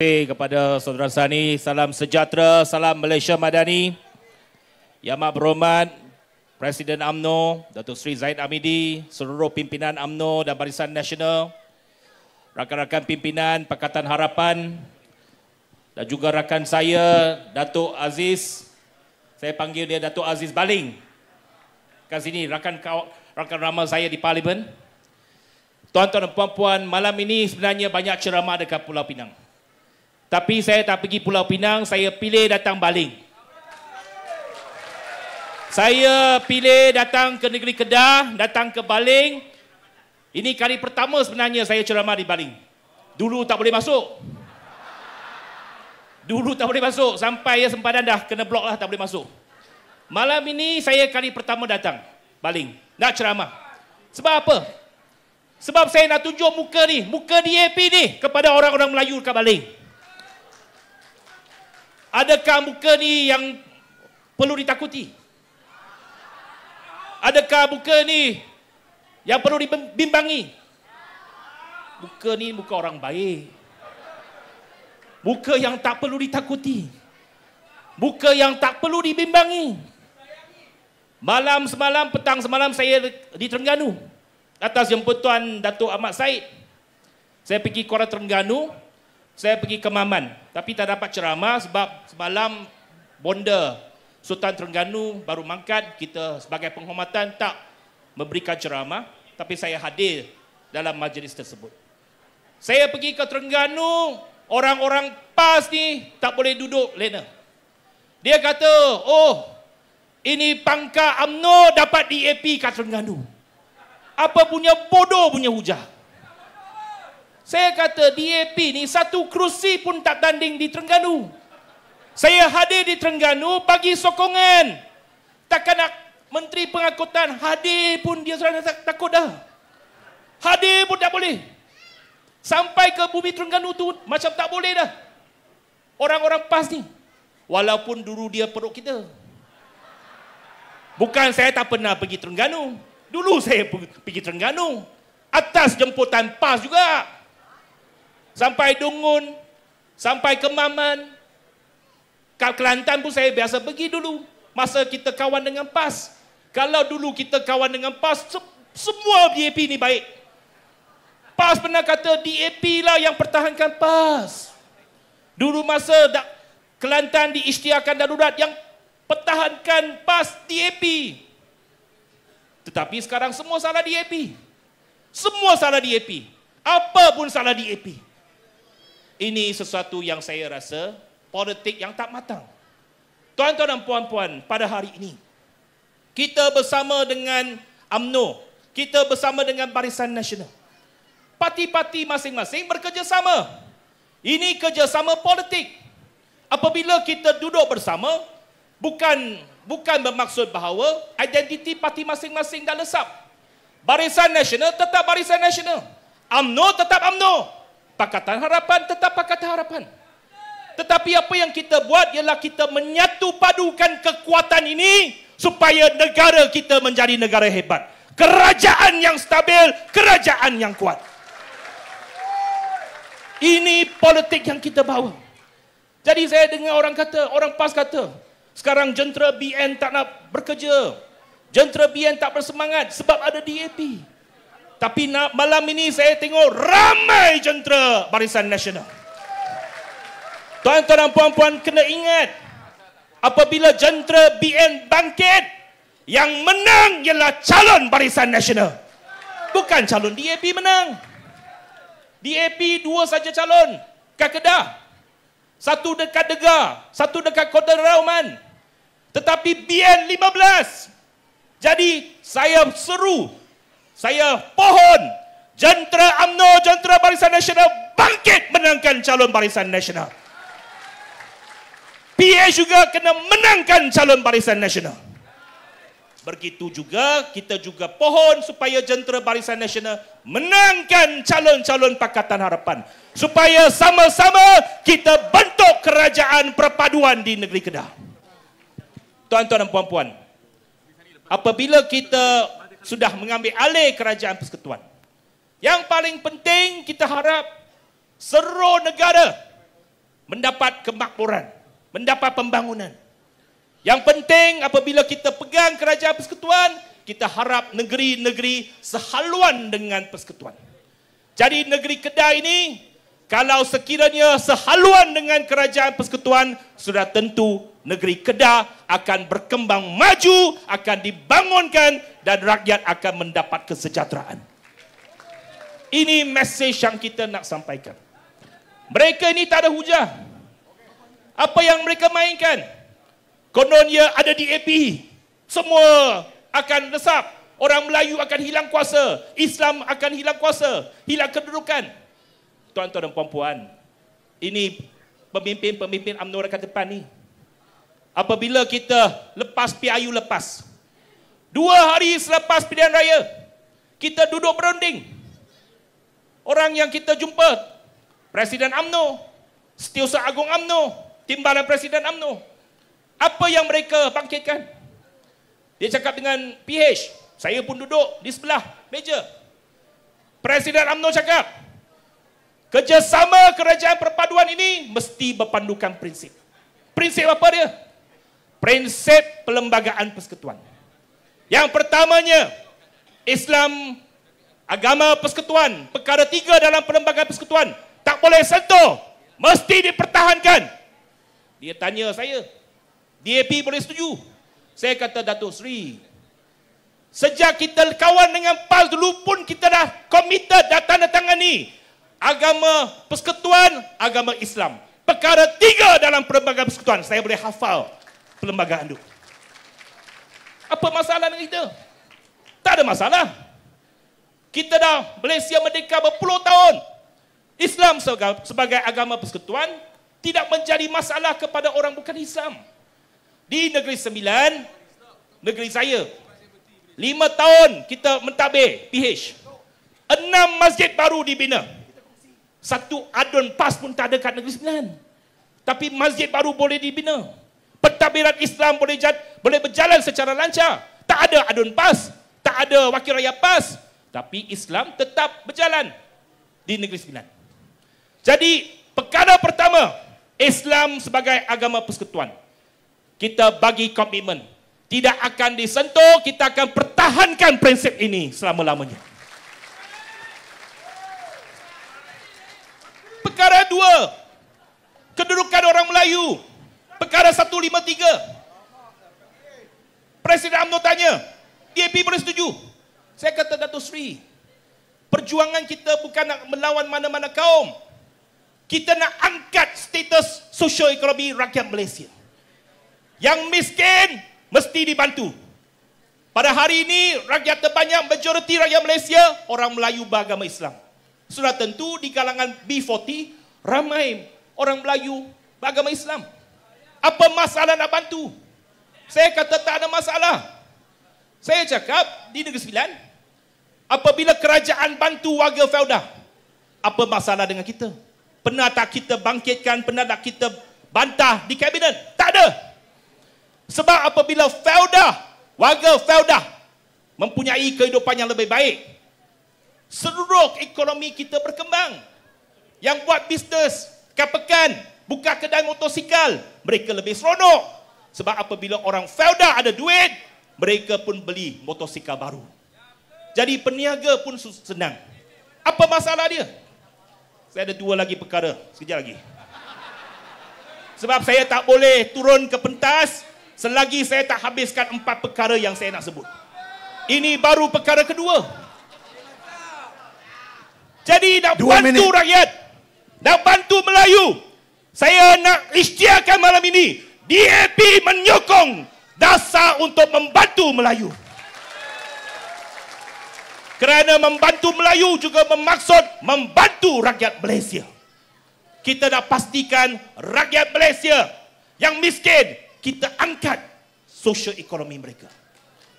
kepada saudara Sani, salam sejahtera, salam Malaysia Madani. Yang amat berhormat Presiden AMNO, Datuk Sri Zaid Amidi, seluruh pimpinan AMNO dan Barisan Nasional, rakan-rakan pimpinan Pakatan Harapan dan juga rakan saya Datuk Aziz. Saya panggil dia Datuk Aziz Baling. Kat sini rakan rakan ramai saya di parlimen. Tuan-tuan dan puan-puan, malam ini sebenarnya banyak ceramah dekat Pulau Pinang. Tapi saya tak pergi Pulau Pinang, saya pilih datang Baling. Saya pilih datang ke negeri Kedah, datang ke Baling. Ini kali pertama sebenarnya saya ceramah di Baling. Dulu tak boleh masuk. Dulu tak boleh masuk. Sampai ya sempadan dah kena blok lah tak boleh masuk. Malam ini saya kali pertama datang Baling. Nak ceramah. Sebab apa? Sebab saya nak tunjuk muka ni, muka DAP ni kepada orang-orang Melayu dekat Baling. Adakah muka ni yang perlu ditakuti? Adakah muka ni yang perlu dibimbangi? Muka ni muka orang baik. Muka yang tak perlu ditakuti. Muka yang tak perlu dibimbangi. Malam semalam, petang semalam saya di Terengganu. Atas jemputan Datuk Ahmad Said. Saya pergi Kuala Terengganu saya pergi ke Maman tapi tak dapat ceramah sebab semalam bonda Sultan Terengganu baru mangkat kita sebagai penghormatan tak memberikan ceramah tapi saya hadir dalam majlis tersebut saya pergi ke Terengganu orang-orang PAS ni tak boleh duduk lena dia kata oh ini pangka UMNO dapat DAP kat Terengganu apa punya bodoh punya hujah saya kata DAP ni satu kerusi pun tak tanding di Terengganu. Saya hadir di Terengganu bagi sokongan. Takkan nak Menteri Pengakutan hadir pun dia sudah tak, takut dah. Hadir pun tak boleh. Sampai ke bumi Terengganu tu macam tak boleh dah. Orang-orang PAS ni. Walaupun dulu dia perut kita. Bukan saya tak pernah pergi Terengganu. Dulu saya pergi Terengganu. Atas jemputan PAS Juga sampai Dungun, sampai Kemaman. Kat Kelantan pun saya biasa pergi dulu. Masa kita kawan dengan PAS. Kalau dulu kita kawan dengan PAS, semua DAP ni baik. PAS pernah kata DAP lah yang pertahankan PAS. Dulu masa da- Kelantan diisytiharkan darurat yang pertahankan PAS DAP. Tetapi sekarang semua salah DAP. Semua salah DAP. Apa pun salah DAP. Apa pun salah DAP. Ini sesuatu yang saya rasa politik yang tak matang. Tuan-tuan dan puan-puan, pada hari ini kita bersama dengan AMNO, kita bersama dengan Barisan Nasional. Parti-parti masing-masing bekerjasama. Ini kerjasama politik. Apabila kita duduk bersama, bukan bukan bermaksud bahawa identiti parti masing-masing dah lesap. Barisan Nasional tetap Barisan Nasional. AMNO tetap AMNO. Pakatan Harapan tetap Pakatan Harapan. Tetapi apa yang kita buat ialah kita menyatu padukan kekuatan ini supaya negara kita menjadi negara hebat. Kerajaan yang stabil, kerajaan yang kuat. Ini politik yang kita bawa. Jadi saya dengar orang kata, orang PAS kata, sekarang jentera BN tak nak bekerja. Jentera BN tak bersemangat sebab ada DAP. Tapi malam ini saya tengok ramai jentera barisan nasional. Tuan-tuan dan puan-puan kena ingat apabila jentera BN bangkit yang menang ialah calon barisan nasional. Bukan calon DAP menang. DAP dua saja calon. Kat Kedah. Satu dekat Dega. Satu dekat Kota Rauman. Tetapi BN 15. Jadi saya seru saya pohon jentera UMNO, jentera Barisan Nasional bangkit menangkan calon Barisan Nasional. PA juga kena menangkan calon Barisan Nasional. Begitu juga kita juga pohon supaya jentera Barisan Nasional menangkan calon-calon Pakatan Harapan supaya sama-sama kita bentuk kerajaan perpaduan di negeri Kedah. Tuan-tuan dan puan-puan, apabila kita sudah mengambil alih kerajaan persekutuan. Yang paling penting kita harap seru negara mendapat kemakmuran, mendapat pembangunan. Yang penting apabila kita pegang kerajaan persekutuan, kita harap negeri-negeri sehaluan dengan persekutuan. Jadi negeri Kedah ini kalau sekiranya sehaluan dengan kerajaan persekutuan sudah tentu negeri Kedah akan berkembang maju, akan dibangunkan dan rakyat akan mendapat kesejahteraan. Ini mesej yang kita nak sampaikan. Mereka ini tak ada hujah. Apa yang mereka mainkan? Kononnya ada di AP. E. Semua akan resap. Orang Melayu akan hilang kuasa. Islam akan hilang kuasa. Hilang kedudukan. Tuan-tuan dan puan-puan. Ini pemimpin-pemimpin UMNO rakan depan ni apabila kita lepas PIU lepas. Dua hari selepas pilihan raya, kita duduk berunding. Orang yang kita jumpa, Presiden UMNO, Setiausaha Agung UMNO, Timbalan Presiden UMNO, apa yang mereka bangkitkan? Dia cakap dengan PH, saya pun duduk di sebelah meja. Presiden UMNO cakap, kerjasama kerajaan perpaduan ini mesti berpandukan prinsip. Prinsip apa dia? prinsip perlembagaan persekutuan. Yang pertamanya, Islam agama persekutuan, perkara tiga dalam perlembagaan persekutuan, tak boleh sentuh, mesti dipertahankan. Dia tanya saya, DAP boleh setuju? Saya kata Datuk Seri, sejak kita kawan dengan PAS dulu pun kita dah komited dah tanda tangan ni, agama persekutuan, agama Islam. Perkara tiga dalam perlembagaan persekutuan, saya boleh hafal perlembagaan tu. Apa masalah dengan kita? Tak ada masalah. Kita dah Malaysia merdeka berpuluh tahun. Islam sebagai agama persekutuan tidak menjadi masalah kepada orang bukan Islam. Di negeri sembilan, negeri saya, lima tahun kita mentadbir PH. Enam masjid baru dibina. Satu adun pas pun tak ada kat negeri sembilan. Tapi masjid baru boleh dibina pentadbiran Islam boleh boleh berjalan secara lancar. Tak ada adun PAS, tak ada wakil rakyat PAS, tapi Islam tetap berjalan di negeri Sembilan. Jadi, perkara pertama, Islam sebagai agama persekutuan. Kita bagi komitmen tidak akan disentuh, kita akan pertahankan prinsip ini selama-lamanya. Perkara dua, kedudukan orang Melayu Perkara 153. Presiden UMNO tanya. DAP e boleh setuju. Saya kata Datuk sri. Perjuangan kita bukan nak melawan mana-mana kaum. Kita nak angkat status sosioekonomi rakyat Malaysia. Yang miskin mesti dibantu. Pada hari ini rakyat terbanyak majoriti rakyat Malaysia orang Melayu beragama Islam. Sudah tentu di kalangan B40 ramai orang Melayu beragama Islam apa masalah nak bantu? Saya kata tak ada masalah. Saya cakap di Negeri Sembilan, apabila kerajaan bantu warga felda, apa masalah dengan kita? Pernah tak kita bangkitkan, pernah tak kita bantah di kabinet? Tak ada. Sebab apabila felda, warga felda mempunyai kehidupan yang lebih baik, seluruh ekonomi kita berkembang. Yang buat bisnes, kapekan, buka kedai motosikal, mereka lebih seronok. Sebab apabila orang felda ada duit, mereka pun beli motosikal baru. Jadi peniaga pun senang. Apa masalah dia? Saya ada dua lagi perkara. Sekejap lagi. Sebab saya tak boleh turun ke pentas selagi saya tak habiskan empat perkara yang saya nak sebut. Ini baru perkara kedua. Jadi nak dua bantu minit. rakyat. Nak bantu Melayu. Saya nak isytiharkan malam ini DAP menyokong dasar untuk membantu Melayu. Kerana membantu Melayu juga bermaksud membantu rakyat Malaysia. Kita dah pastikan rakyat Malaysia yang miskin, kita angkat sosial ekonomi mereka.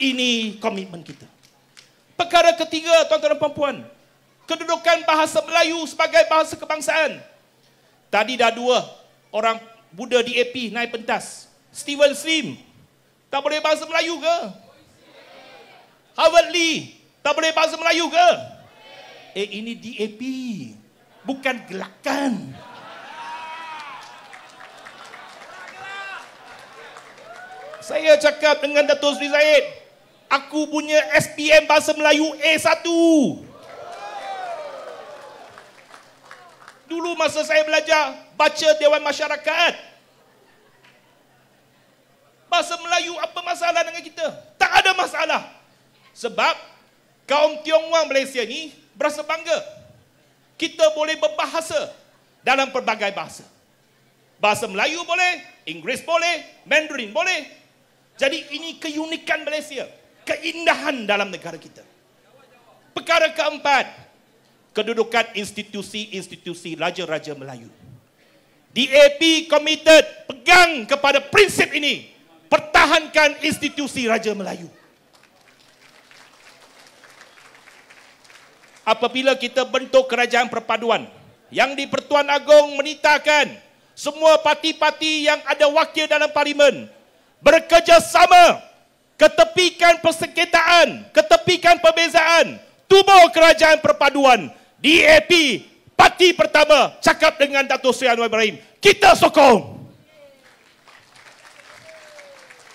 Ini komitmen kita. Perkara ketiga, tuan-tuan dan puan-puan. Kedudukan bahasa Melayu sebagai bahasa kebangsaan. Tadi dah dua orang Buddha di AP naik pentas. Steven Slim. Tak boleh bahasa Melayu ke? Howard Lee. Tak boleh bahasa Melayu ke? Eh ini DAP. Bukan gelakan. Saya cakap dengan Dato' Sri Zaid. Aku punya SPM Bahasa Melayu A1. Dulu masa saya belajar baca Dewan Masyarakat. Bahasa Melayu apa masalah dengan kita? Tak ada masalah. Sebab kaum Tionghoa Malaysia ni berasa bangga. Kita boleh berbahasa dalam pelbagai bahasa. Bahasa Melayu boleh, Inggeris boleh, Mandarin boleh. Jadi ini keunikan Malaysia. Keindahan dalam negara kita. Perkara keempat, kedudukan institusi-institusi raja-raja Melayu. DAP committed pegang kepada prinsip ini. Pertahankan institusi Raja Melayu. Apabila kita bentuk kerajaan perpaduan yang di Pertuan Agong menitahkan semua parti-parti yang ada wakil dalam parlimen bekerjasama ketepikan persengketaan, ketepikan perbezaan, tubuh kerajaan perpaduan DAP parti pertama cakap dengan Datuk Seri Anwar Ibrahim kita sokong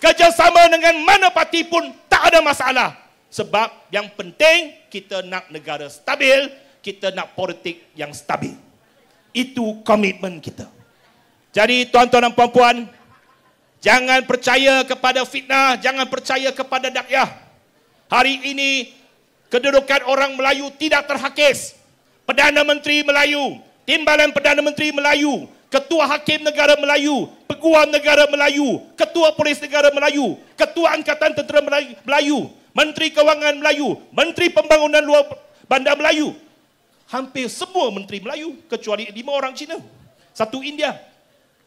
kerjasama dengan mana parti pun tak ada masalah sebab yang penting kita nak negara stabil kita nak politik yang stabil itu komitmen kita jadi tuan-tuan dan puan-puan jangan percaya kepada fitnah jangan percaya kepada dakyah hari ini kedudukan orang Melayu tidak terhakis Perdana Menteri Melayu, Timbalan Perdana Menteri Melayu, Ketua Hakim Negara Melayu, Peguam Negara Melayu, Ketua Polis Negara Melayu, Ketua Angkatan Tentera Melayu, Menteri Kewangan Melayu, Menteri Pembangunan Luar Bandar Melayu. Hampir semua Menteri Melayu kecuali lima orang Cina. Satu India.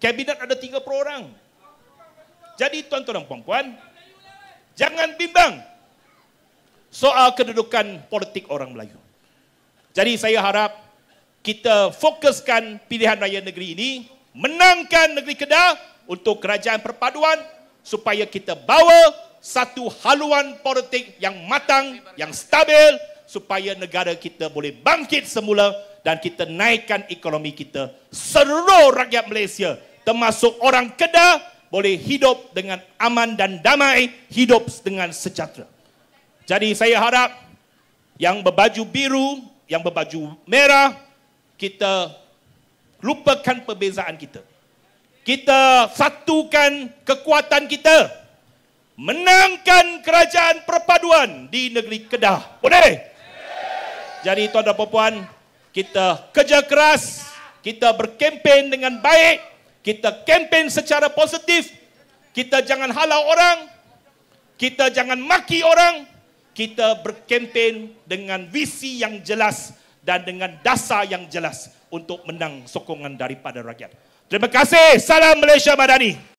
Kabinet ada tiga puluh orang. Jadi tuan-tuan dan puan-puan, jangan bimbang soal kedudukan politik orang Melayu. Jadi saya harap kita fokuskan pilihan raya negeri ini, menangkan negeri Kedah untuk kerajaan perpaduan supaya kita bawa satu haluan politik yang matang, yang stabil supaya negara kita boleh bangkit semula dan kita naikkan ekonomi kita. Seluruh rakyat Malaysia termasuk orang Kedah boleh hidup dengan aman dan damai, hidup dengan sejahtera. Jadi saya harap yang berbaju biru yang berbaju merah, kita lupakan perbezaan kita. Kita satukan kekuatan kita. Menangkan kerajaan perpaduan di negeri Kedah. Boleh? Jadi tuan dan puan, kita kerja keras, kita berkempen dengan baik, kita kempen secara positif, kita jangan halau orang, kita jangan maki orang, kita berkempen dengan visi yang jelas dan dengan dasar yang jelas untuk menang sokongan daripada rakyat. Terima kasih. Salam Malaysia Madani.